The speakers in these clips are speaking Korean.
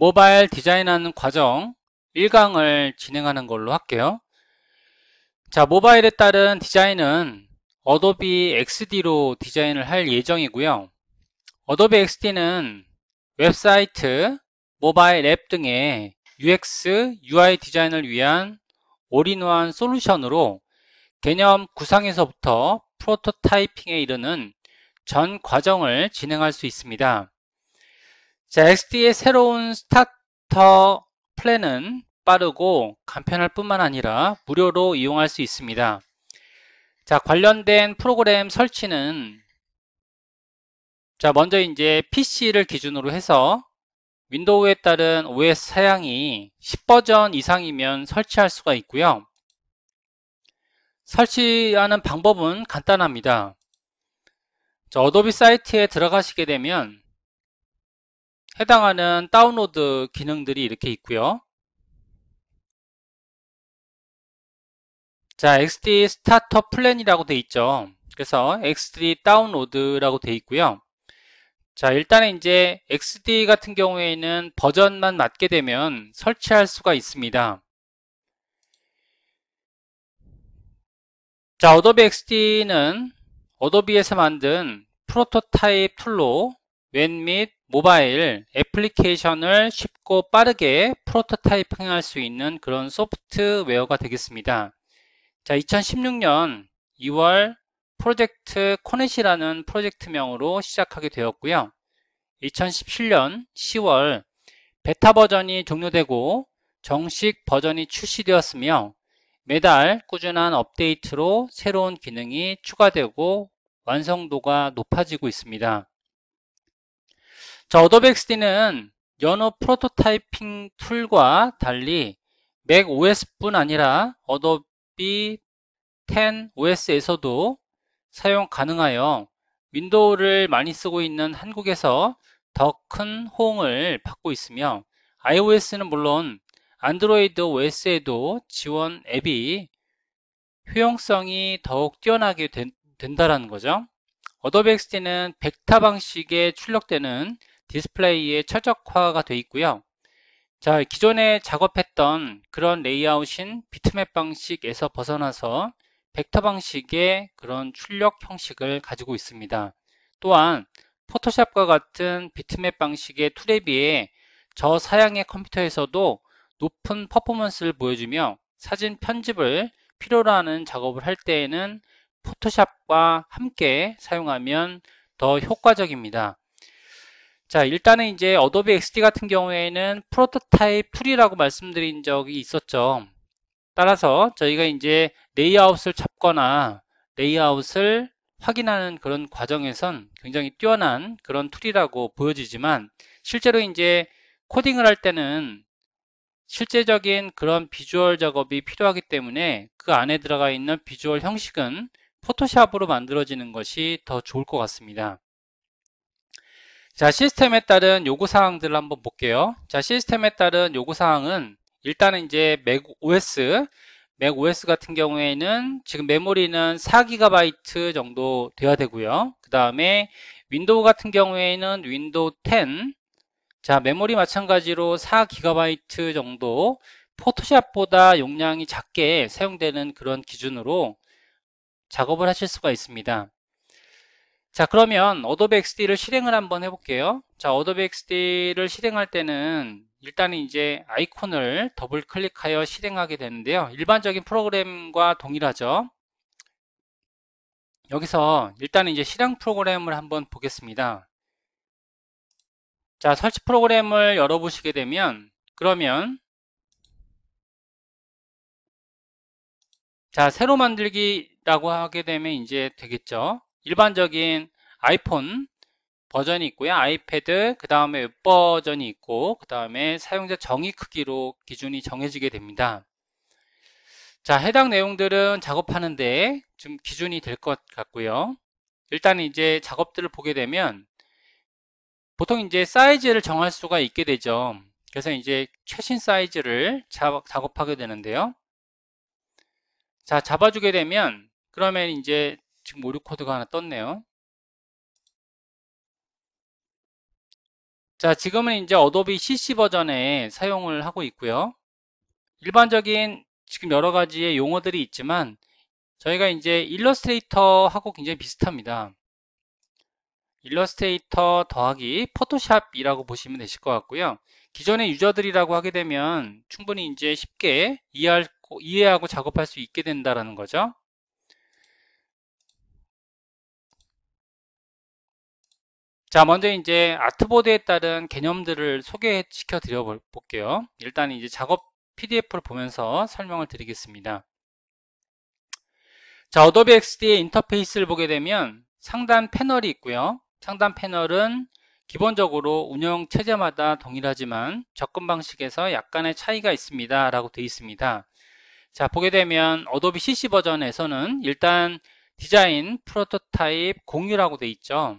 모바일 디자인하는 과정 1강을 진행하는 걸로 할게요. 자, 모바일에 따른 디자인은 어도비 XD로 디자인을 할 예정이고요. 어도비 XD는 웹사이트, 모바일 앱 등의 UX, UI 디자인을 위한 올인원 솔루션으로 개념 구상에서부터 프로토타이핑에 이르는 전 과정을 진행할 수 있습니다. 자, XD의 새로운 스타터 플랜은 빠르고 간편할 뿐만 아니라 무료로 이용할 수 있습니다. 자, 관련된 프로그램 설치는 자, 먼저 이제 PC를 기준으로 해서 윈도우에 따른 OS 사양이 10버전 이상이면 설치할 수가 있고요. 설치하는 방법은 간단합니다. 어도비 사이트에 들어가시게 되면 해당하는 다운로드 기능들이 이렇게 있고요. 자, XD 스타터 플랜이라고 돼 있죠. 그래서 XD 다운로드라고 돼 있고요. 자, 일단은 이제 XD 같은 경우에는 버전만 맞게 되면 설치할 수가 있습니다. 자, 어도비 XD는 어도비에서 만든 프로토타입 툴로 웹및 모바일 애플리케이션을 쉽고 빠르게 프로토타이핑할 수 있는 그런 소프트웨어가 되겠습니다. 자, 2016년 2월 프로젝트 코넷이라는 프로젝트명으로 시작하게 되었고요. 2017년 10월 베타 버전이 종료되고 정식 버전이 출시되었으며 매달 꾸준한 업데이트로 새로운 기능이 추가되고 완성도가 높아지고 있습니다. 자, 어도백스디는 연어 프로토타이핑 툴과 달리 맥 OS뿐 아니라 어도비 10 OS에서도 사용 가능하여 윈도우를 많이 쓰고 있는 한국에서 더 큰 호응을 받고 있으며 iOS는 물론 안드로이드 OS에도 지원 앱이 효용성이 더욱 뛰어나게 된, 다라는 거죠. 어도비 XD는 벡터 방식에 출력되는 디스플레이에 최적화가 되어 있고요. 자, 기존에 작업했던 그런 레이아웃인 비트맵 방식에서 벗어나서 벡터 방식의 그런 출력 형식을 가지고 있습니다. 또한 포토샵과 같은 비트맵 방식의 툴에 비해 저 사양의 컴퓨터에서도 높은 퍼포먼스를 보여주며 사진 편집을 필요로 하는 작업을 할 때에는 포토샵과 함께 사용하면 더 효과적입니다. 자 일단은 이제 어도비 XD 같은 경우에는 프로토타입 툴이라고 말씀드린 적이 있었죠 따라서 저희가 이제 레이아웃을 잡거나 레이아웃을 확인하는 그런 과정에선 굉장히 뛰어난 그런 툴이라고 보여지지만 실제로 이제 코딩을 할 때는 실제적인 그런 비주얼 작업이 필요하기 때문에 그 안에 들어가 있는 비주얼 형식은 포토샵으로 만들어지는 것이 더 좋을 것 같습니다. 자 시스템에 따른 요구사항들을 한번 볼게요 자 시스템에 따른 요구사항은 일단은 이제 맥 OS 맥 OS 같은 경우에는 지금 메모리는 4GB 정도 돼야 되고요 그 다음에 윈도우 같은 경우에는 윈도우 10자 메모리 마찬가지로 4GB 정도 포토샵보다 용량이 작게 사용되는 그런 기준으로 작업을 하실 수가 있습니다 자 그러면 어도비 XD를 실행을 한번 해볼게요 자 어도비 XD를 실행할 때는 일단은 이제 아이콘을 더블 클릭하여 실행하게 되는데요 일반적인 프로그램과 동일하죠 여기서 일단은 이제 실행 프로그램을 한번 보겠습니다 자 설치 프로그램을 열어보시게 되면 그러면 자 새로 만들기라고 하게 되면 이제 되겠죠 일반적인 아이폰 버전이 있고요. 아이패드, 그 다음에 웹 버전이 있고, 그 다음에 사용자 정의 크기로 기준이 정해지게 됩니다. 자, 해당 내용들은 작업하는데 좀 기준이 될 것 같고요. 일단 이제 작업들을 보게 되면 보통 이제 사이즈를 정할 수가 있게 되죠. 그래서 이제 최신 사이즈를 작업하게 되는데요. 자, 잡아주게 되면 그러면 이제 지금 오류 코드가 하나 떴네요. 자, 지금은 이제 어도비 CC 버전에 사용을 하고 있고요. 일반적인 지금 여러 가지의 용어들이 있지만 저희가 이제 일러스트레이터하고 굉장히 비슷합니다. 일러스트레이터 더하기 포토샵이라고 보시면 되실 것 같고요. 기존의 유저들이라고 하게 되면 충분히 이제 쉽게 이해하고 작업할 수 있게 된다는 거죠. 자, 먼저 이제 아트보드에 따른 개념들을 소개시켜 드려 볼게요. 일단 이제 작업 PDF를 보면서 설명을 드리겠습니다. 자, 어도비 XD의 인터페이스를 보게 되면 상단 패널이 있고요. 상단 패널은 기본적으로 운영 체제마다 동일하지만 접근 방식에서 약간의 차이가 있습니다. 라고 되어 있습니다. 자, 보게 되면 어도비 CC 버전에서는 일단 디자인, 프로토타입, 공유라고 되어 있죠.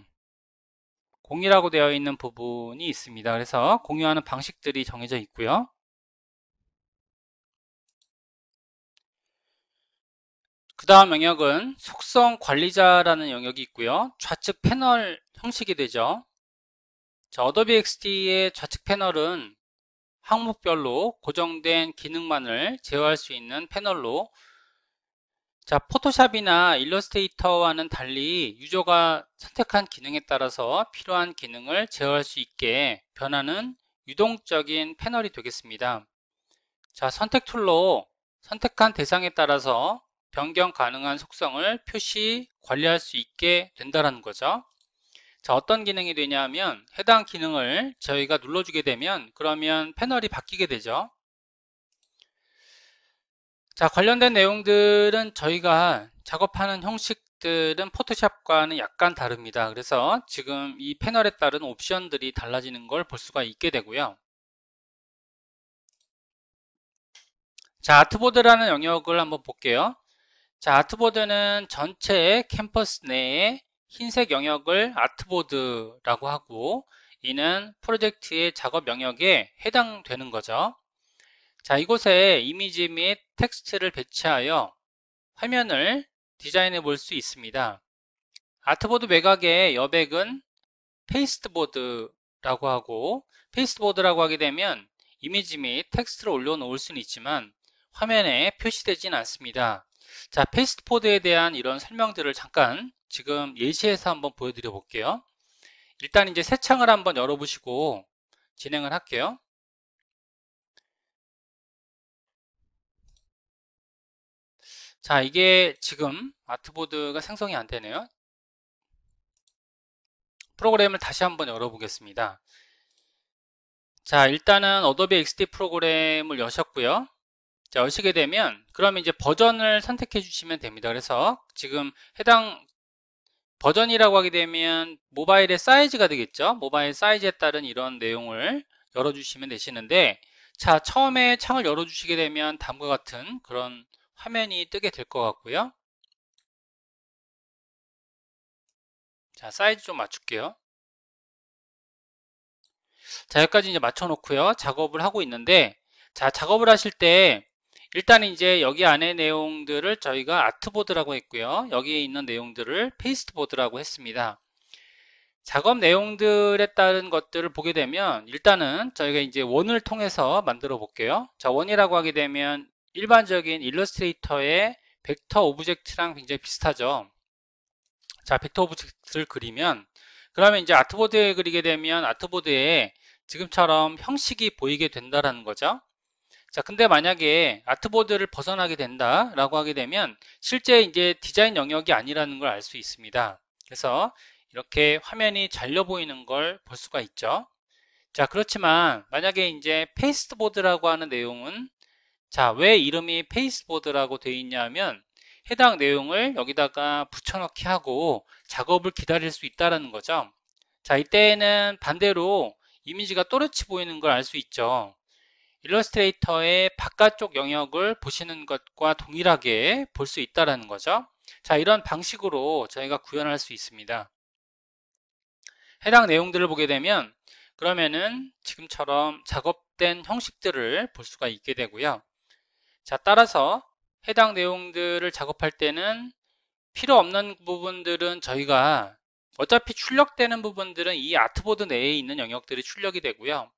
공유라고 되어 있는 부분이 있습니다. 그래서 공유하는 방식들이 정해져 있고요. 그 다음 영역은 속성 관리자라는 영역이 있고요. 좌측 패널 형식이 되죠. 자, Adobe XD의 좌측 패널은 항목별로 고정된 기능만을 제어할 수 있는 패널로 자, 포토샵이나 일러스트레이터와는 달리 유저가 선택한 기능에 따라서 필요한 기능을 제어할 수 있게 변하는 유동적인 패널이 되겠습니다. 자, 선택 툴로 선택한 대상에 따라서 변경 가능한 속성을 표시, 관리할 수 있게 된다는 거죠. 자, 어떤 기능이 되냐면 해당 기능을 저희가 눌러주게 되면 그러면 패널이 바뀌게 되죠. 자 관련된 내용들은 저희가 작업하는 형식들은 포토샵과는 약간 다릅니다 그래서 지금 이 패널에 따른 옵션들이 달라지는 걸 볼 수가 있게 되고요 자 아트보드라는 영역을 한번 볼게요 자 아트보드는 전체 캠퍼스 내에 흰색 영역을 아트보드라고 하고 이는 프로젝트의 작업 영역에 해당되는 거죠 자, 이곳에 이미지 및 텍스트를 배치하여 화면을 디자인해 볼 수 있습니다. 아트보드 매각의 여백은 페이스트보드라고 하고 페이스트보드라고 하게 되면 이미지 및 텍스트를 올려놓을 수는 있지만 화면에 표시되진 않습니다. 자, 페이스트보드에 대한 이런 설명들을 잠깐 지금 예시에서 한번 보여드려 볼게요. 일단 이제 새 창을 한번 열어보시고 진행을 할게요. 자 이게 지금 아트보드가 생성이 안 되네요 프로그램을 다시 한번 열어보겠습니다 자 일단은 어도비 XD 프로그램을 여셨고요 자 여시게 되면 그러면 이제 버전을 선택해 주시면 됩니다 그래서 지금 해당 버전이라고 하게 되면 모바일의 사이즈가 되겠죠 모바일 사이즈에 따른 이런 내용을 열어주시면 되시는데 자 처음에 창을 열어주시게 되면 다음과 같은 그런 화면이 뜨게 될 것 같고요 자 사이즈 좀 맞출게요 자 여기까지 이제 맞춰 놓고요 작업을 하고 있는데 자 작업을 하실 때 일단 이제 여기 안에 내용들을 저희가 아트보드라고 했고요 여기에 있는 내용들을 페이스트보드라고 했습니다 작업 내용들에 따른 것들을 보게 되면 일단은 저희가 이제 원을 통해서 만들어 볼게요 자 원이라고 하게 되면 일반적인 일러스트레이터의 벡터 오브젝트랑 굉장히 비슷하죠. 자, 벡터 오브젝트를 그리면 그러면 이제 아트보드에 그리게 되면 아트보드에 지금처럼 형식이 보이게 된다라는 거죠. 자, 근데 만약에 아트보드를 벗어나게 된다라고 하게 되면 실제 이제 디자인 영역이 아니라는 걸 알 수 있습니다. 그래서 이렇게 화면이 잘려 보이는 걸 볼 수가 있죠. 자, 그렇지만 만약에 이제 페이스트보드라고 하는 내용은 자, 왜 이름이 페이스보드라고 되어 있냐면 해당 내용을 여기다가 붙여넣기 하고 작업을 기다릴 수 있다는 거죠. 자, 이때는 에 반대로 이미지가 또렷이 보이는 걸 알 수 있죠. 일러스트레이터의 바깥쪽 영역을 보시는 것과 동일하게 볼 수 있다는 거죠. 자, 이런 방식으로 저희가 구현할 수 있습니다. 해당 내용들을 보게 되면 그러면은 지금처럼 작업된 형식들을 볼 수가 있게 되고요. 자, 따라서 해당 내용들을 작업할 때는 필요 없는 부분들은 저희가 어차피 출력되는 부분들은 이 아트보드 내에 있는 영역들이 출력이 되고요.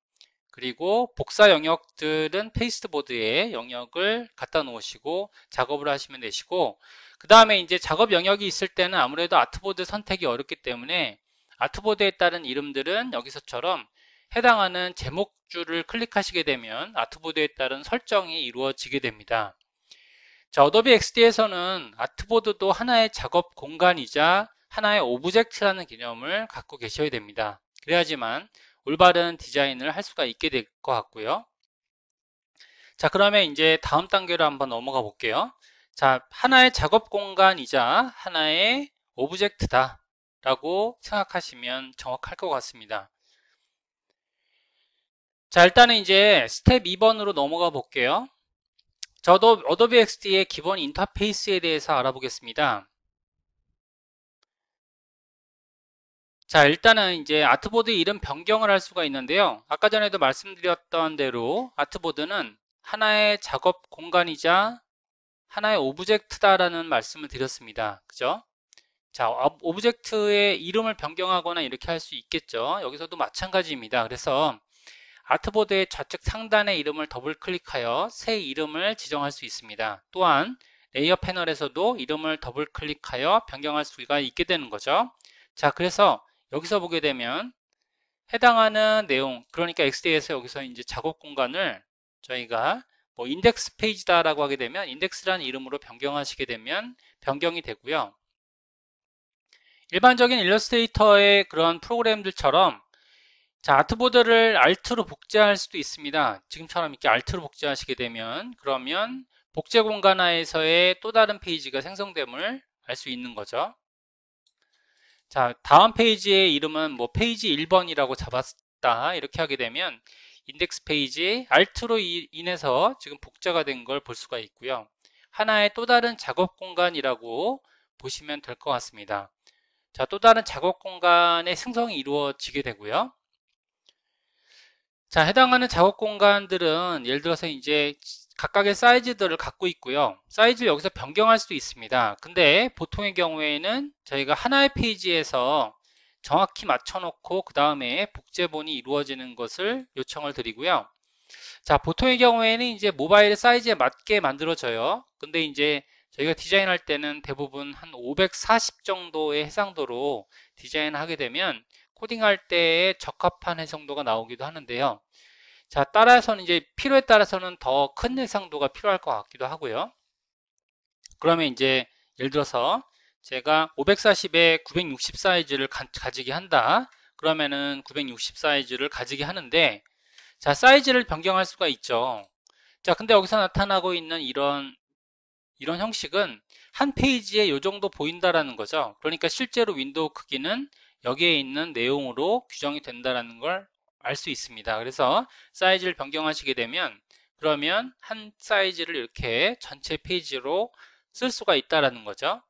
그리고 복사 영역들은 페이스트보드에 영역을 갖다 놓으시고 작업을 하시면 되시고 그 다음에 이제 작업 영역이 있을 때는 아무래도 아트보드 선택이 어렵기 때문에 아트보드에 따른 이름들은 여기서처럼 해당하는 제목줄을 클릭하시게 되면 아트보드에 따른 설정이 이루어지게 됩니다. 자, 어도비 XD에서는 아트보드도 하나의 작업 공간이자 하나의 오브젝트라는 개념을 갖고 계셔야 됩니다. 그래야지만 올바른 디자인을 할 수가 있게 될 것 같고요. 자, 그러면 이제 다음 단계로 한번 넘어가 볼게요. 자, 하나의 작업 공간이자 하나의 오브젝트다 라고 생각하시면 정확할 것 같습니다. 자 일단은 이제 스텝 2번으로 넘어가 볼게요 저도 어도비 XD의 기본 인터페이스에 대해서 알아보겠습니다 자 일단은 이제 아트보드 이름 변경을 할 수가 있는데요 아까 전에도 말씀드렸던 대로 아트보드는 하나의 작업 공간이자 하나의 오브젝트다라는 말씀을 드렸습니다 그죠 자 오브젝트의 이름을 변경하거나 이렇게 할 수 있겠죠 여기서도 마찬가지입니다 그래서 아트보드의 좌측 상단의 이름을 더블 클릭하여 새 이름을 지정할 수 있습니다. 또한 레이어 패널에서도 이름을 더블 클릭하여 변경할 수가 있게 되는 거죠. 자, 그래서 여기서 보게 되면 해당하는 내용, 그러니까 XD에서 여기서 이제 작업 공간을 저희가 뭐 인덱스 페이지다라고 하게 되면 인덱스라는 이름으로 변경하시게 되면 변경이 되고요. 일반적인 일러스트레이터의 그런 프로그램들처럼 자, 아트보드를 알트로 복제할 수도 있습니다. 지금처럼 이렇게 알트로 복제하시게 되면 그러면 복제 공간 하에서의 또 다른 페이지가 생성됨을 알 수 있는 거죠. 자, 다음 페이지의 이름은 뭐 페이지 1번이라고 잡았다. 이렇게 하게 되면 인덱스 페이지 알트로 인해서 지금 복제가 된 걸 볼 수가 있고요. 하나의 또 다른 작업 공간이라고 보시면 될 것 같습니다. 자, 또 다른 작업 공간의 생성이 이루어지게 되고요. 자, 해당하는 작업 공간들은 예를 들어서 이제 각각의 사이즈들을 갖고 있고요. 사이즈를 여기서 변경할 수도 있습니다. 근데 보통의 경우에는 저희가 하나의 페이지에서 정확히 맞춰놓고 그 다음에 복제본이 이루어지는 것을 요청을 드리고요. 자, 보통의 경우에는 이제 모바일 사이즈에 맞게 만들어져요. 근데 이제 저희가 디자인할 때는 대부분 한 540 정도의 해상도로 디자인하게 되면 코딩할 때에 적합한 해상도가 나오기도 하는데요. 자, 따라서는 이제 필요에 따라서는 더 큰 해상도가 필요할 것 같기도 하고요. 그러면 이제 예를 들어서 제가 540에 960 사이즈를 가, 지게 한다. 그러면은 960 사이즈를 가지게 하는데 자, 사이즈를 변경할 수가 있죠. 자, 근데 여기서 나타나고 있는 이런 이런 형식은 한 페이지에 요 정도 보인다라는 거죠. 그러니까 실제로 윈도우 크기는 여기에 있는 내용으로 규정이 된다는걸 알 수 있습니다. 그래서 사이즈를 변경하시게 되면 그러면 한 사이즈를 이렇게 전체 페이지로 쓸 수가 있다라는 거죠.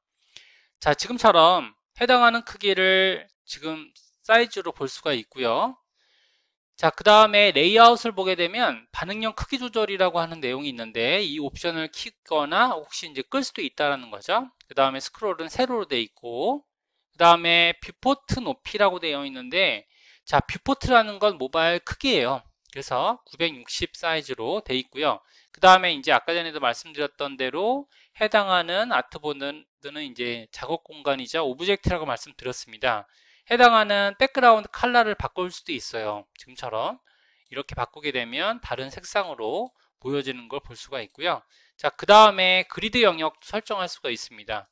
자, 지금처럼 해당하는 크기를 지금 사이즈로 볼 수가 있고요. 자, 그 다음에 레이아웃을 보게 되면 반응형 크기 조절이라고 하는 내용이 있는데 이 옵션을 키거나 혹시 이제 끌 수도 있다라는 거죠. 그 다음에 스크롤은 세로로 돼 있고 그 다음에 뷰포트 높이라고 되어 있는데 자 뷰포트라는 건 모바일 크기예요 그래서 960 사이즈로 되어 있고요 그 다음에 이제 아까 전에도 말씀드렸던 대로 해당하는 아트보드는 이제 작업 공간이자 오브젝트라고 말씀드렸습니다 해당하는 백그라운드 컬러를 바꿀 수도 있어요 지금처럼 이렇게 바꾸게 되면 다른 색상으로 보여지는 걸 볼 수가 있고요 자그 다음에 그리드 영역 설정할 수가 있습니다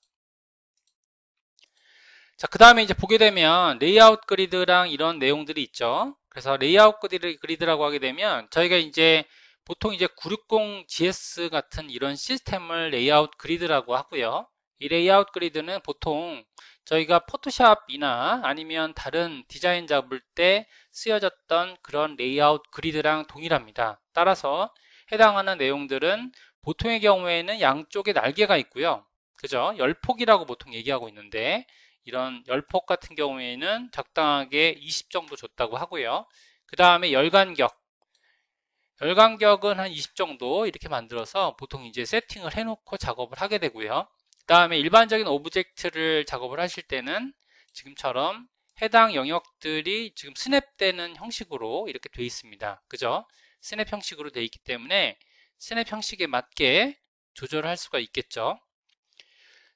자, 그 다음에 이제 보게 되면 레이아웃 그리드랑 이런 내용들이 있죠. 그래서 레이아웃 그리드라고 하게 되면 저희가 이제 보통 이제 960GS 같은 이런 시스템을 레이아웃 그리드라고 하고요. 이 레이아웃 그리드는 보통 저희가 포토샵이나 아니면 다른 디자인 잡을 때 쓰여졌던 그런 레이아웃 그리드랑 동일합니다. 따라서 해당하는 내용들은 보통의 경우에는 양쪽에 날개가 있고요. 그죠? 열폭이라고 보통 얘기하고 있는데 이런 열폭 같은 경우에는 적당하게 20 정도 줬다고 하고요. 그 다음에 열간격 열간격은 한 20 정도 이렇게 만들어서 보통 이제 세팅을 해놓고 작업을 하게 되고요. 그 다음에 일반적인 오브젝트를 작업을 하실 때는 지금처럼 해당 영역들이 지금 스냅되는 형식으로 이렇게 되어 있습니다. 그죠? 스냅 형식으로 되어 있기 때문에 스냅 형식에 맞게 조절할 수가 있겠죠.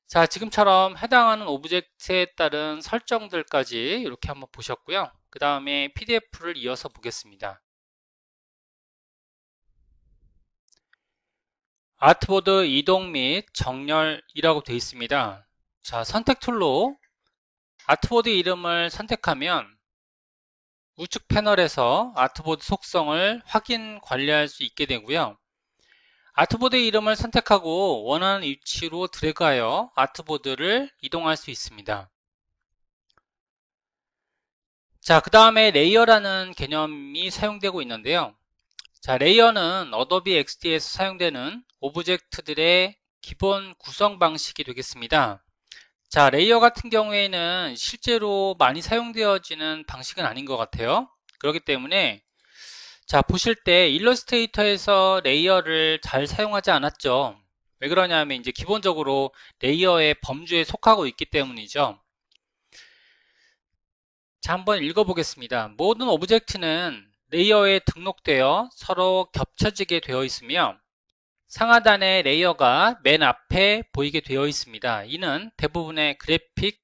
자 지금처럼 해당하는 오브젝트에 따른 설정들까지 이렇게 한번 보셨고요 그 다음에 PDF를 이어서 보겠습니다 아트보드 이동 및 정렬이라고 되어 있습니다 자 선택 툴로 아트보드 이름을 선택하면 우측 패널에서 아트보드 속성을 확인 관리할 수 있게 되고요 아트보드 의 이름을 선택하고 원하는 위치로 드래그하여 아트보드를 이동할 수 있습니다. 자, 그 다음에 레이어라는 개념이 사용되고 있는데요. 자, 레이어는 어도비 XD에서 사용되는 오브젝트들의 기본 구성 방식이 되겠습니다. 자, 레이어 같은 경우에는 실제로 많이 사용되어지는 방식은 아닌 것 같아요. 그렇기 때문에 자, 보실 때 일러스트레이터에서 레이어를 잘 사용하지 않았죠. 왜 그러냐면 이제 기본적으로 레이어의 범주에 속하고 있기 때문이죠. 자, 한번 읽어보겠습니다. 모든 오브젝트는 레이어에 등록되어 서로 겹쳐지게 되어 있으며 상하단의 레이어가 맨 앞에 보이게 되어 있습니다. 이는 대부분의 그래픽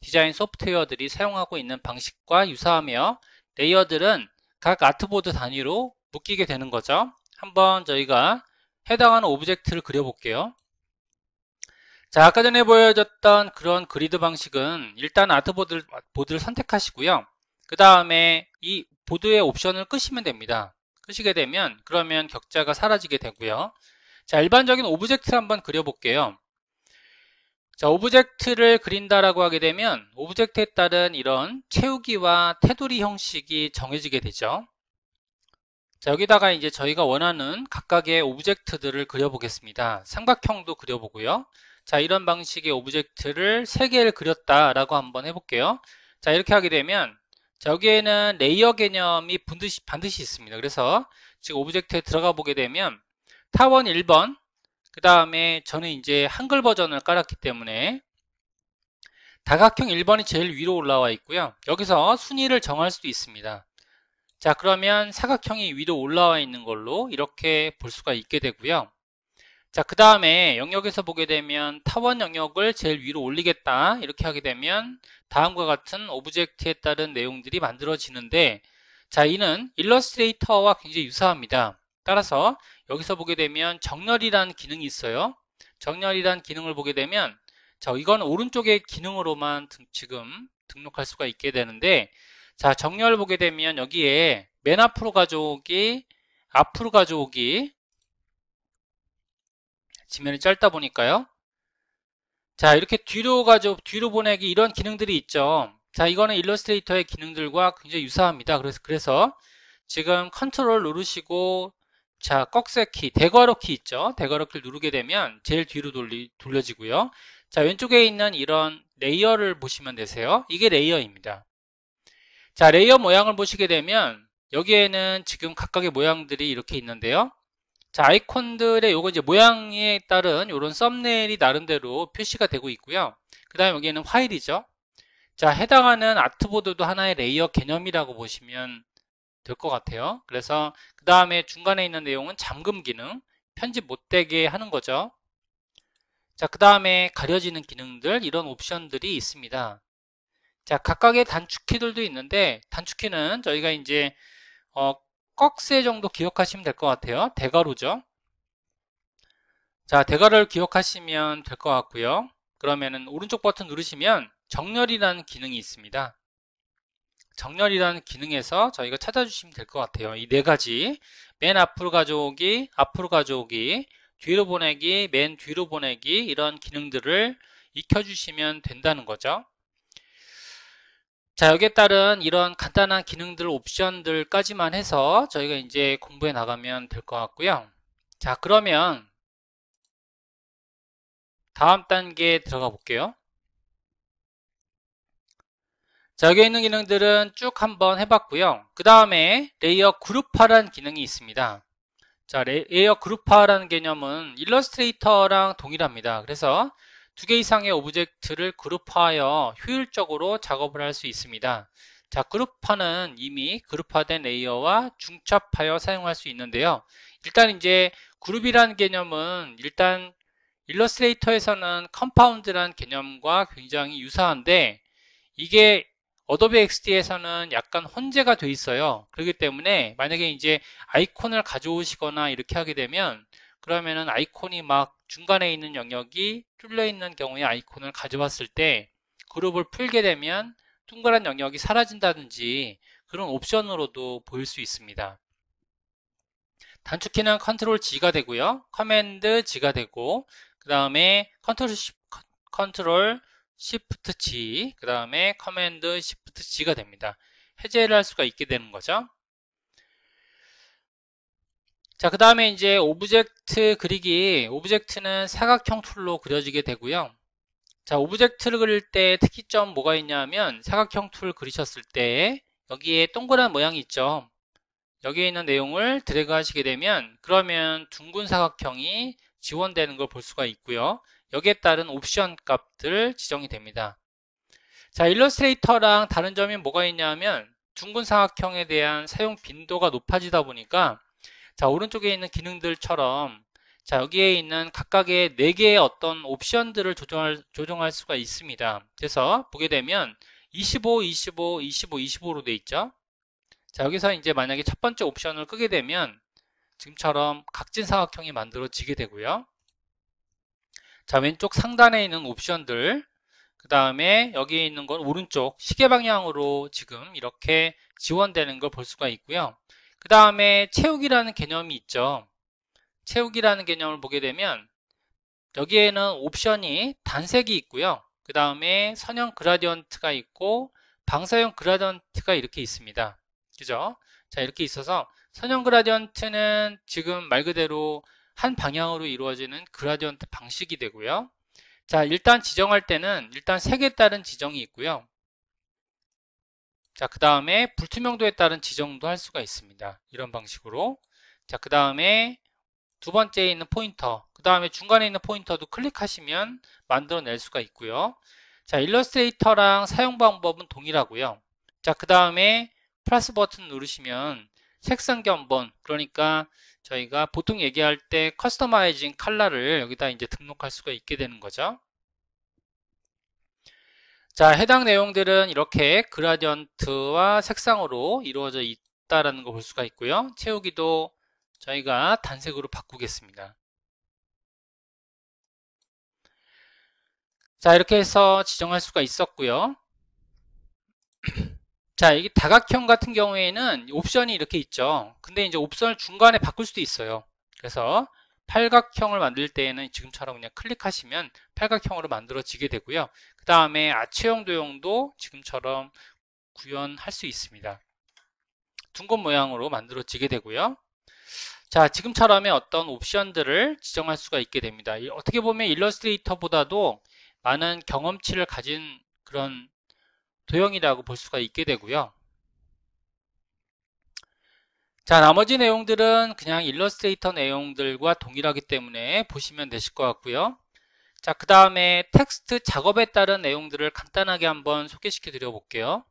디자인 소프트웨어들이 사용하고 있는 방식과 유사하며 레이어들은 각 아트보드 단위로 묶이게 되는 거죠. 한번 저희가 해당하는 오브젝트를 그려볼게요. 자, 아까 전에 보여줬던 그런 그리드 방식은 일단 아트보드를 보드를 선택하시고요. 그 다음에 이 보드의 옵션을 끄시면 됩니다. 끄시게 되면 그러면 격자가 사라지게 되고요. 자, 일반적인 오브젝트를 한번 그려볼게요. 자, 오브젝트를 그린다라고 하게 되면 오브젝트에 따른 이런 채우기와 테두리 형식이 정해지게 되죠. 자, 여기다가 이제 저희가 원하는 각각의 오브젝트들을 그려보겠습니다. 삼각형도 그려보고요. 자, 이런 방식의 오브젝트를 3개를 그렸다라고 한번 해볼게요. 자, 이렇게 하게 되면 자, 여기에는 레이어 개념이 반드시, 반드시 있습니다. 그래서 지금 오브젝트에 들어가 보게 되면 타원 1번 그 다음에 저는 이제 한글 버전을 깔았기 때문에 다각형 1번이 제일 위로 올라와 있고요 여기서 순위를 정할 수도 있습니다 자 그러면 사각형이 위로 올라와 있는 걸로 이렇게 볼 수가 있게 되고요 자 그 다음에 영역에서 보게 되면 타원 영역을 제일 위로 올리겠다 이렇게 하게 되면 다음과 같은 오브젝트에 따른 내용들이 만들어지는데 자 이는 일러스트레이터와 굉장히 유사합니다 따라서 여기서 보게 되면 정렬이라는 기능이 있어요. 정렬이라는 기능을 보게 되면 자 이건 오른쪽의 기능으로만 등, 지금 등록할 수가 있게 되는데 자 정렬 을 보게 되면 여기에 맨 앞으로 가져오기 앞으로 가져오기 지면이 짧다 보니까요 자 이렇게 뒤로 가져 뒤로 보내기 이런 기능들이 있죠 자 이거는 일러스트레이터의 기능들과 굉장히 유사합니다 그래서 그래서 지금 컨트롤 누르시고 자, 꺽쇠키, 대괄호 키 있죠? 대괄호 키를 누르게 되면 제일 뒤로 돌리, 돌려지고요. 자, 왼쪽에 있는 이런 레이어를 보시면 되세요. 이게 레이어입니다. 자, 레이어 모양을 보시게 되면 여기에는 지금 각각의 모양들이 이렇게 있는데요. 자, 아이콘들의 요거 이제 모양에 따른 요런 썸네일이 나름대로 표시가 되고 있고요. 그 다음에 여기에는 화일이죠. 자, 해당하는 아트보드도 하나의 레이어 개념이라고 보시면 될것 같아요 그래서 그 다음에 중간에 있는 내용은 잠금 기능 편집 못되게 하는 거죠 자그 다음에 가려지는 기능들 이런 옵션들이 있습니다 자 각각의 단축키들도 있는데 단축키는 저희가 이제 어, 꺽쇠 정도 기억하시면 될 것 같아요 대괄호죠 자 대괄호를 기억하시면 될 것 같고요 그러면은 오른쪽 버튼 누르시면 정렬이라는 기능이 있습니다 정렬이라는 기능에서 저희가 찾아주시면 될 것 같아요. 이 네 가지 맨 앞으로 가져오기, 앞으로 가져오기, 뒤로 보내기, 맨 뒤로 보내기 이런 기능들을 익혀주시면 된다는 거죠. 자 여기에 따른 이런 간단한 기능들 옵션들까지만 해서 저희가 이제 공부해 나가면 될 것 같고요. 자 그러면 다음 단계에 들어가 볼게요. 자, 여기 있는 기능들은 쭉 한번 해봤고요. 그 다음에 레이어 그룹화라는 기능이 있습니다. 자, 레이어 그룹화라는 개념은 일러스트레이터랑 동일합니다. 그래서 두 개 이상의 오브젝트를 그룹화하여 효율적으로 작업을 할 수 있습니다. 자, 그룹화는 이미 그룹화된 레이어와 중첩하여 사용할 수 있는데요. 일단 이제 그룹이라는 개념은 일단 일러스트레이터에서는 컴파운드란 개념과 굉장히 유사한데 이게 어도비 XD에서는 약간 혼재가 돼 있어요. 그렇기 때문에 만약에 이제 아이콘을 가져오시거나 이렇게 하게 되면 그러면은 아이콘이 막 중간에 있는 영역이 뚫려 있는 경우에 아이콘을 가져왔을 때 그룹을 풀게 되면 둥그란 영역이 사라진다든지 그런 옵션으로도 보일 수 있습니다. 단축키는 컨트롤 G가 되고요. 커맨드 G가 되고 그 다음에 컨트롤 컨트롤 Shift G 그 다음에 Command Shift G가 됩니다. 해제를 할 수가 있게 되는 거죠. 자, 그 다음에 이제 오브젝트 그리기, 오브젝트는 사각형 툴로 그려지게 되고요. 자, 오브젝트를 그릴 때 특이점 뭐가 있냐면 사각형 툴 그리셨을 때 여기에 동그란 모양이 있죠. 여기에 있는 내용을 드래그 하시게 되면 그러면 둥근 사각형이 지원되는 걸 볼 수가 있고요. 여기에 따른 옵션 값들 지정이 됩니다. 자, 일러스트레이터랑 다른 점이 뭐가 있냐면 둥근 사각형에 대한 사용 빈도가 높아지다 보니까 자, 오른쪽에 있는 기능들처럼 자, 여기에 있는 각각의 4개의 어떤 옵션들을 조정할, 조정할 수가 있습니다. 그래서 보게 되면 25, 25, 25, 25로 되어 있죠. 자, 여기서 이제 만약에 첫 번째 옵션을 끄게 되면 지금처럼 각진 사각형이 만들어지게 되고요. 자 왼쪽 상단에 있는 옵션들 그 다음에 여기에 있는 건 오른쪽 시계 방향으로 지금 이렇게 지원되는 걸 볼 수가 있고요. 그 다음에 채우기라는 개념이 있죠. 채우기라는 개념을 보게 되면 여기에는 옵션이 단색이 있고요. 그 다음에 선형 그라디언트가 있고 방사형 그라디언트가 이렇게 있습니다. 그죠? 자 이렇게 있어서 선형 그라디언트는 지금 말 그대로 한 방향으로 이루어지는 그라디언트 방식이 되고요. 자, 일단 지정할 때는 일단 색에 따른 지정이 있고요. 자, 그 다음에 불투명도에 따른 지정도 할 수가 있습니다. 이런 방식으로. 자, 그 다음에 두 번째에 있는 포인터, 그 다음에 중간에 있는 포인터도 클릭하시면 만들어낼 수가 있고요. 자, 일러스트레이터랑 사용 방법은 동일하고요. 자, 그 다음에 플러스 버튼 누르시면 색상 견본 그러니까 저희가 보통 얘기할 때 커스터마이징 칼라를 여기다 이제 등록할 수가 있게 되는 거죠 자 해당 내용들은 이렇게 그라디언트와 색상으로 이루어져 있다라는 걸 볼 수가 있고요 채우기도 저희가 단색으로 바꾸겠습니다 자 이렇게 해서 지정할 수가 있었고요 자, 이게 다각형 같은 경우에는 옵션이 이렇게 있죠. 근데 이제 옵션을 중간에 바꿀 수도 있어요. 그래서 팔각형을 만들 때에는 지금처럼 그냥 클릭하시면 팔각형으로 만들어지게 되고요. 그 다음에 아치형 도형도 지금처럼 구현할 수 있습니다. 둥근 모양으로 만들어지게 되고요. 자, 지금처럼의 어떤 옵션들을 지정할 수가 있게 됩니다. 어떻게 보면 일러스트레이터보다도 많은 경험치를 가진 그런 도형이라고 볼 수가 있게 되고요. 자 나머지 내용들은 그냥 일러스트레이터 내용들과 동일하기 때문에 보시면 되실 것 같고요. 자그 다음에 텍스트 작업에 따른 내용들을 간단하게 한번 소개시켜 드려 볼게요.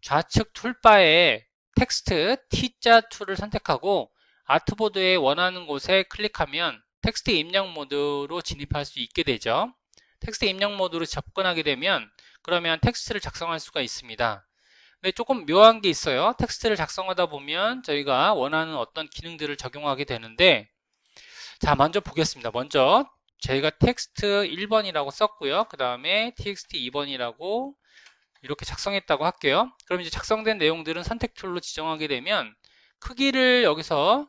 좌측 툴바에 텍스트 T자 툴을 선택하고 아트보드에 원하는 곳에 클릭하면 텍스트 입력 모드로 진입할 수 있게 되죠. 텍스트 입력 모드로 접근하게 되면 그러면 텍스트를 작성할 수가 있습니다 근데 조금 묘한 게 있어요 텍스트를 작성하다 보면 저희가 원하는 어떤 기능들을 적용하게 되는데 자 먼저 보겠습니다 먼저 저희가 텍스트 1번이라고 썼고요 그 다음에 txt 2번이라고 이렇게 작성했다고 할게요 그럼 이제 작성된 내용들은 선택 툴로 지정하게 되면 크기를 여기서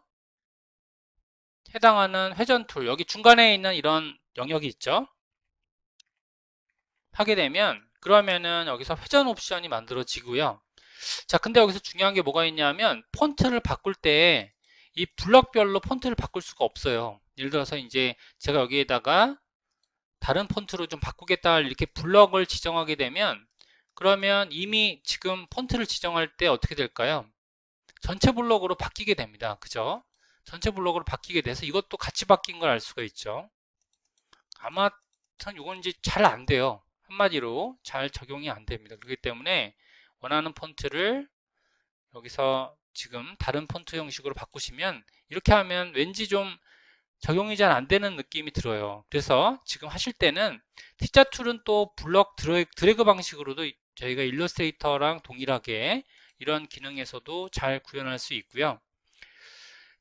해당하는 회전 툴 여기 중간에 있는 이런 영역이 있죠 하게 되면 그러면은 여기서 회전 옵션이 만들어지고요. 자, 근데 여기서 중요한 게 뭐가 있냐면 폰트를 바꿀 때 이 블럭별로 폰트를 바꿀 수가 없어요. 예를 들어서 이제 제가 여기에다가 다른 폰트로 좀 바꾸겠다 이렇게 블럭을 지정하게 되면 그러면 이미 지금 폰트를 지정할 때 어떻게 될까요? 전체 블럭으로 바뀌게 됩니다. 그죠? 전체 블록으로 바뀌게 돼서 이것도 같이 바뀐 걸 알 수가 있죠. 아마 전 이건 이제 잘 안 돼요. 한마디로 잘 적용이 안 됩니다. 그렇기 때문에 원하는 폰트를 여기서 지금 다른 폰트 형식으로 바꾸시면 이렇게 하면 왠지 좀 적용이 잘 안 되는 느낌이 들어요. 그래서 지금 하실 때는 티자 툴은 또 블럭 드래그 방식으로도 저희가 일러스트레이터랑 동일하게 이런 기능에서도 잘 구현할 수 있고요.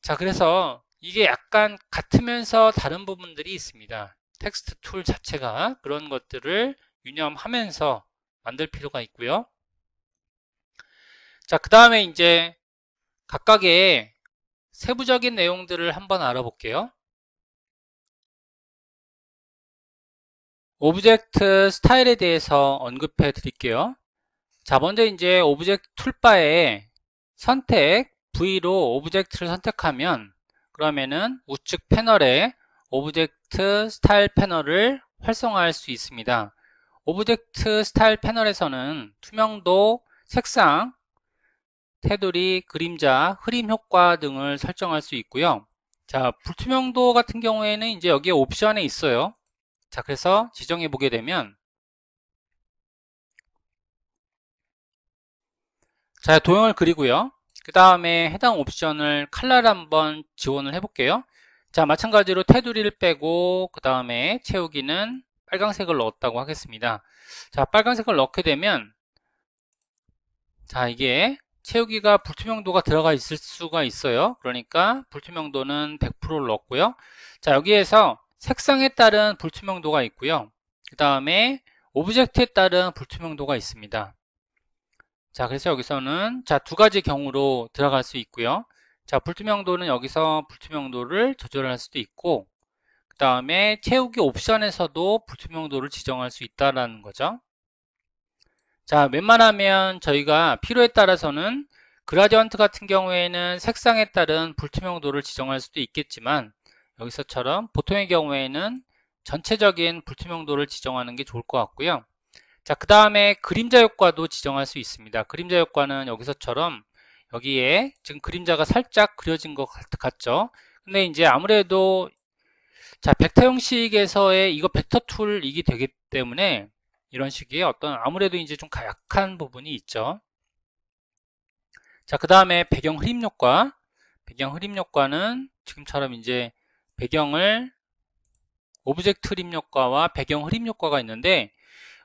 자, 그래서 이게 약간 같으면서 다른 부분들이 있습니다. 텍스트 툴 자체가 그런 것들을 유념하면서 만들 필요가 있고요. 자, 그 다음에 이제 각각의 세부적인 내용들을 한번 알아볼게요. 오브젝트 스타일에 대해서 언급해 드릴게요. 자, 먼저 이제 오브젝트 툴바에 선택 V로 오브젝트를 선택하면 그러면은 우측 패널에 오브젝트 스타일 패널을 활성화할 수 있습니다. 오브젝트 스타일 패널에서는 투명도, 색상, 테두리, 그림자, 흐림 효과 등을 설정할 수 있고요. 자, 불투명도 같은 경우에는 이제 여기에 옵션에 있어요. 자, 그래서 지정해 보게 되면 자, 도형을 그리고요. 그 다음에 해당 옵션을 칼라를 한번 지원을 해볼게요. 자, 마찬가지로 테두리를 빼고 그 다음에 채우기는 빨간색을 넣었다고 하겠습니다 자빨간색을 넣게 되면 자 이게 채우기가 불투명도가 들어가 있을 수가 있어요 그러니까 불투명도는 100%를 넣었고요 자 여기에서 색상에 따른 불투명도가 있고요 그 다음에 오브젝트에 따른 불투명도가 있습니다 자 그래서 여기서는 자두 가지 경우로 들어갈 수 있고요 자 불투명도는 여기서 불투명도를 조절할 수도 있고 그 다음에 채우기 옵션에서도 불투명도를 지정할 수 있다라는 거죠. 자, 웬만하면 저희가 필요에 따라서는 그라디언트 같은 경우에는 색상에 따른 불투명도를 지정할 수도 있겠지만 여기서처럼 보통의 경우에는 전체적인 불투명도를 지정하는 게 좋을 것 같고요. 자, 그 다음에 그림자 효과도 지정할 수 있습니다. 그림자 효과는 여기서처럼 여기에 지금 그림자가 살짝 그려진 것 같죠? 근데 이제 아무래도 자, 벡터 형식에서의 이거 벡터 툴이기 되기 때문에 이런 식의 어떤 아무래도 이제 좀 약한 부분이 있죠. 자, 그 다음에 배경 흐림 효과. 배경 흐림 효과는 지금처럼 이제 배경을 오브젝트 흐림 효과와 배경 흐림 효과가 있는데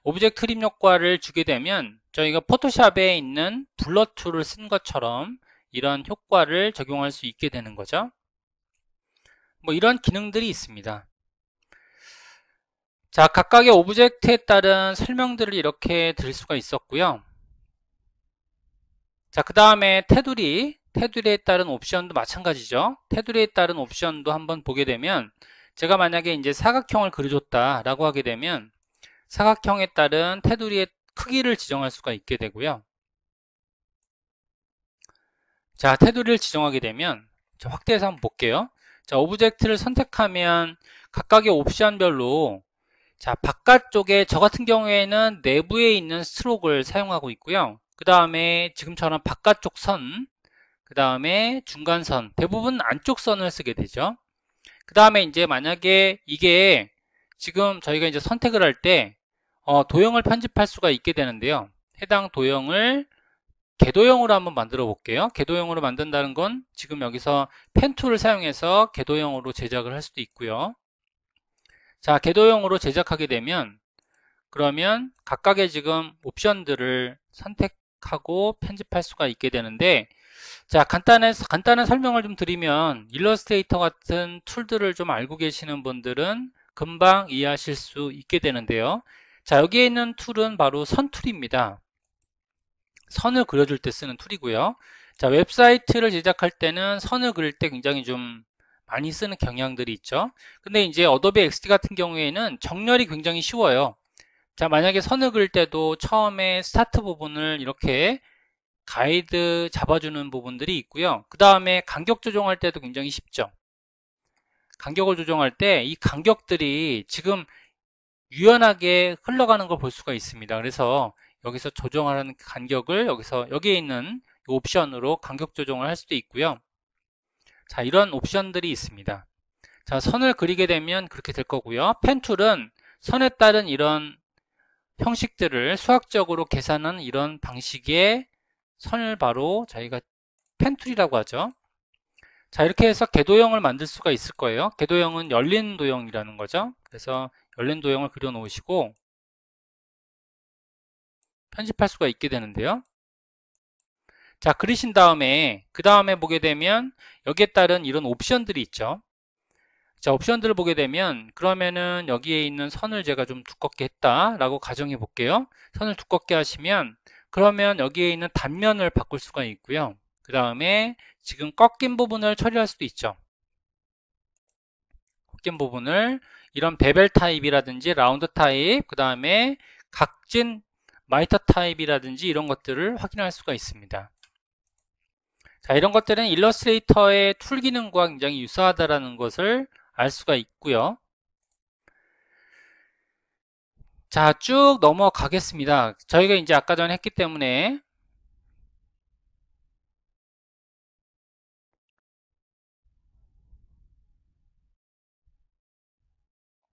오브젝트 흐림 효과를 주게 되면 저희가 포토샵에 있는 블러 툴을 쓴 것처럼 이런 효과를 적용할 수 있게 되는 거죠. 뭐 이런 기능들이 있습니다. 자, 각각의 오브젝트에 따른 설명들을 이렇게 드릴 수가 있었고요. 자, 그 다음에 테두리, 테두리에 따른 옵션도 마찬가지죠. 테두리에 따른 옵션도 한번 보게 되면 제가 만약에 이제 사각형을 그려줬다라고 하게 되면 사각형에 따른 테두리의 크기를 지정할 수가 있게 되고요. 자, 테두리를 지정하게 되면 확대해서 한번 볼게요. 자, 오브젝트를 선택하면 각각의 옵션별로 자, 바깥쪽에 저 같은 경우에는 내부에 있는 스트록을 사용하고 있고요. 그 다음에 지금처럼 바깥쪽 선, 그 다음에 중간선, 대부분 안쪽 선을 쓰게 되죠. 그 다음에 이제 만약에 이게 지금 저희가 이제 선택을 할 때 어, 도형을 편집할 수가 있게 되는데요. 해당 도형을 궤도형으로 한번 만들어 볼게요. 궤도형으로 만든다는 건 지금 여기서 펜 툴을 사용해서 궤도형으로 제작을 할 수도 있고요. 자, 궤도형으로 제작하게 되면 그러면 각각의 지금 옵션들을 선택하고 편집할 수가 있게 되는데 자, 간단한 간단한 설명을 좀 드리면 일러스트레이터 같은 툴들을 좀 알고 계시는 분들은 금방 이해하실 수 있게 되는데요. 자, 여기에 있는 툴은 바로 선 툴입니다. 선을 그려줄 때 쓰는 툴이고요. 자, 웹사이트를 제작할 때는 선을 그릴 때 굉장히 좀 많이 쓰는 경향들이 있죠. 근데 이제 어도비 XD 같은 경우에는 정렬이 굉장히 쉬워요. 자, 만약에 선을 그릴 때도 처음에 스타트 부분을 이렇게 가이드 잡아주는 부분들이 있고요. 그 다음에 간격 조정할 때도 굉장히 쉽죠. 간격을 조정할 때 이 간격들이 지금 유연하게 흘러가는 걸 볼 수가 있습니다. 그래서 여기서 조정하는 간격을 여기서 여기에 있는 옵션으로 간격 조정을 할 수도 있고요. 자, 이런 옵션들이 있습니다. 자, 선을 그리게 되면 그렇게 될 거고요. 펜 툴은 선에 따른 이런 형식들을 수학적으로 계산하는 이런 방식의 선을 바로 저희가 펜 툴이라고 하죠. 자, 이렇게 해서 궤도형을 만들 수가 있을 거예요. 궤도형은 열린 도형이라는 거죠. 그래서 열린 도형을 그려 놓으시고 편집할 수가 있게 되는데요. 자 그리신 다음에 그 다음에 보게 되면 여기에 따른 이런 옵션들이 있죠 자 옵션들을 보게 되면 그러면은 여기에 있는 선을 제가 좀 두껍게 했다 라고 가정해 볼게요 선을 두껍게 하시면 그러면 여기에 있는 단면을 바꿀 수가 있고요 그 다음에 지금 꺾인 부분을 처리할 수도 있죠 꺾인 부분을 이런 베벨 타입이라든지 라운드 타입 그 다음에 각진 마이터 타입이라든지 이런 것들을 확인할 수가 있습니다. 자, 이런 것들은 일러스트레이터의 툴 기능과 굉장히 유사하다라는 것을 알 수가 있고요. 자, 쭉 넘어가겠습니다. 저희가 이제 아까 전에 했기 때문에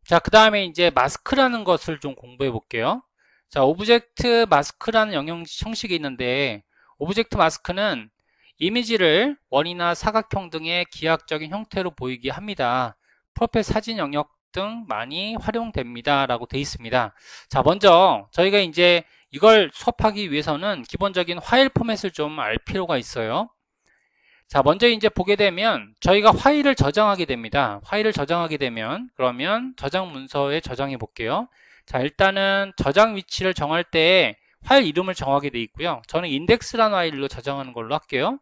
자, 그 다음에 이제 마스크라는 것을 좀 공부해 볼게요. 자, 오브젝트 마스크라는 영역 형식이 있는데 오브젝트 마스크는 이미지를 원이나 사각형 등의 기하학적인 형태로 보이게 합니다. 프로필 사진 영역 등 많이 활용됩니다. 라고 되어 있습니다. 자, 먼저 저희가 이제 이걸 수업하기 위해서는 기본적인 화일 포맷을 좀 알 필요가 있어요. 자, 먼저 이제 보게 되면 저희가 화일을 저장하게 됩니다. 화일을 저장하게 되면 그러면 저장 문서에 저장해 볼게요. 자 일단은 저장 위치를 정할 때 파일 이름을 정하게 돼 있고요 저는 인덱스라는 파일로 저장하는 걸로 할게요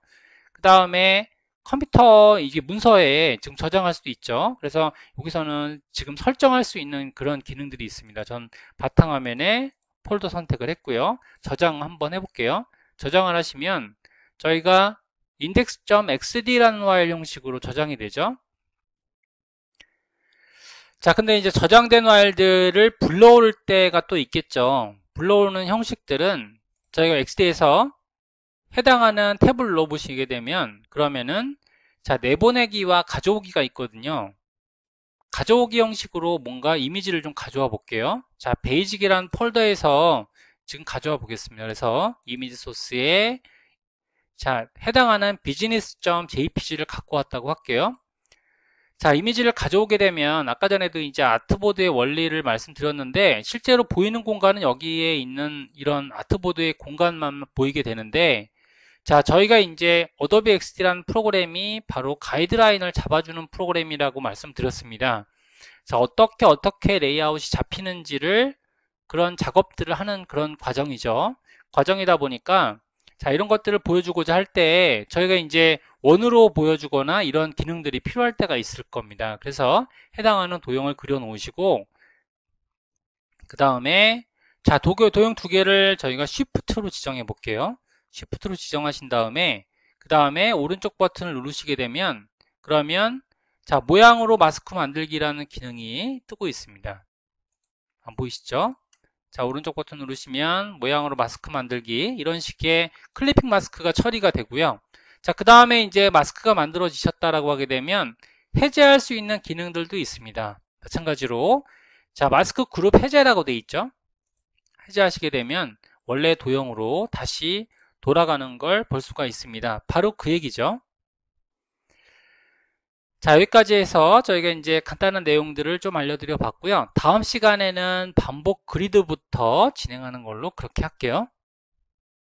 그 다음에 컴퓨터 이게 문서에 지금 저장할 수도 있죠 그래서 여기서는 지금 설정할 수 있는 그런 기능들이 있습니다 전 바탕화면에 폴더 선택을 했고요 저장 한번 해볼게요 저장을 하시면 저희가 index.xd라는 파일 형식으로 저장이 되죠 자 근데 이제 저장된 와일들을 불러올 때가 또 있겠죠 불러오는 형식들은 저희가 XD에서 해당하는 탭을 로어보시게 되면 그러면은 자 내보내기와 가져오기가 있거든요 가져오기 형식으로 뭔가 이미지를 좀 가져와 볼게요 자 베이직이란 폴더에서 지금 가져와 보겠습니다 그래서 이미지 소스에 자 해당하는 비즈니스.jpg를 갖고 왔다고 할게요 자, 이미지를 가져오게 되면 아까 전에도 이제 아트보드의 원리를 말씀드렸는데 실제로 보이는 공간은 여기에 있는 이런 아트보드의 공간만 보이게 되는데 자, 저희가 이제 어도비 XD라는 프로그램이 바로 가이드라인을 잡아주는 프로그램이라고 말씀드렸습니다. 자, 어떻게 어떻게 레이아웃이 잡히는지를 그런 작업들을 하는 그런 과정이죠. 과정이다 보니까 자 이런 것들을 보여주고자 할 때 저희가 이제 원으로 보여주거나 이런 기능들이 필요할 때가 있을 겁니다 그래서 해당하는 도형을 그려 놓으시고 그 다음에 자도형두 개를 저희가 쉬프트로 지정해 볼게요 쉬프트로 지정하신 다음에 그 다음에 오른쪽 버튼을 누르시게 되면 그러면 자 모양으로 마스크 만들기라는 기능이 뜨고 있습니다 안 보이시죠 자 오른쪽 버튼 누르시면 모양으로 마스크 만들기 이런 식의 클리핑 마스크가 처리가 되고요 자그 다음에 이제 마스크가 만들어지셨다라고 하게 되면 해제할 수 있는 기능들도 있습니다 마찬가지로 자 마스크 그룹 해제라고 되어 있죠 해제하시게 되면 원래 도형으로 다시 돌아가는 걸 볼 수가 있습니다 바로 그 얘기죠 자 여기까지 해서 저희가 이제 간단한 내용들을 좀 알려드려 봤고요 다음 시간에는 반복 그리드부터 진행하는 걸로 그렇게 할게요